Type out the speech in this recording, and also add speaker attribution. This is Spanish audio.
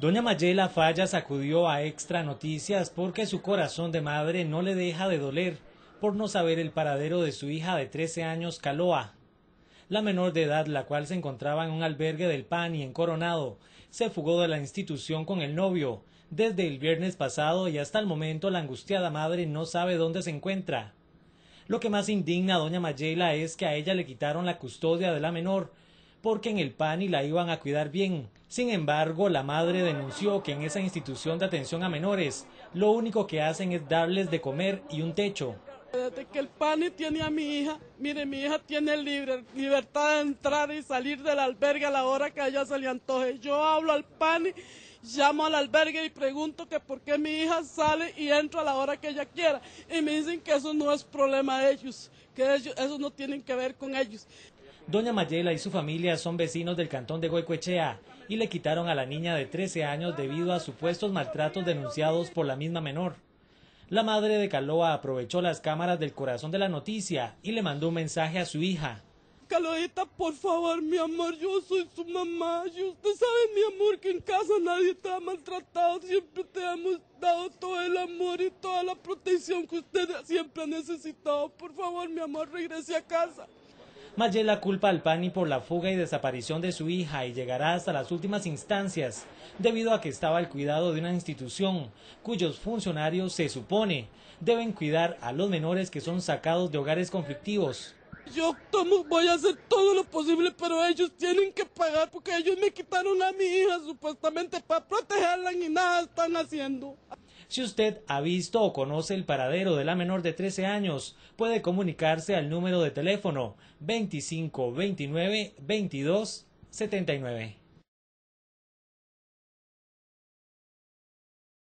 Speaker 1: Doña Mayela Falla sacudió a Extra Noticias porque su corazón de madre no le deja de doler por no saber el paradero de su hija de 13 años, Caloa. La menor de edad, la cual se encontraba en un albergue del PAN en Coronado, se fugó de la institución con el novio. Desde el viernes pasado y hasta el momento la angustiada madre no sabe dónde se encuentra. Lo que más indigna a doña Mayela es que a ella le quitaron la custodia de la menor, porque en el PANI la iban a cuidar bien. Sin embargo, la madre denunció que en esa institución de atención a menores lo único que hacen es darles de comer y un techo.
Speaker 2: que el PANI tiene a mi hija, mire, mi hija tiene libre, libertad de entrar y salir del albergue a la hora que a ella se le antoje. Yo hablo al PANI, llamo al albergue y pregunto que por qué mi hija sale y entra a la hora que ella quiera. Y me dicen que eso no es problema de ellos, que eso no tienen
Speaker 1: que ver con ellos. Doña Mayela y su familia son vecinos del cantón de Goicoechea y le quitaron a la niña de 13 años debido a supuestos maltratos denunciados por la misma menor. La madre de Caloa aprovechó las cámaras del corazón de la noticia y le mandó un mensaje a su hija.
Speaker 2: Caloita, por favor, mi amor, yo soy su mamá y usted sabe, mi amor, que en casa nadie te ha maltratado, siempre te hemos dado todo el amor y toda la protección que usted siempre ha necesitado. Por favor, mi amor, regrese a casa
Speaker 1: la culpa al PANI por la fuga y desaparición de su hija y llegará hasta las últimas instancias, debido a que estaba al cuidado de una institución cuyos funcionarios se supone deben cuidar a los menores que son sacados de hogares conflictivos.
Speaker 2: Yo voy a hacer todo lo posible, pero ellos tienen que pagar porque ellos me quitaron a mi hija supuestamente para protegerla y nada están haciendo. Si usted
Speaker 1: ha visto o conoce el paradero de la menor de 13 años, puede comunicarse al número de teléfono 25 29 22 79.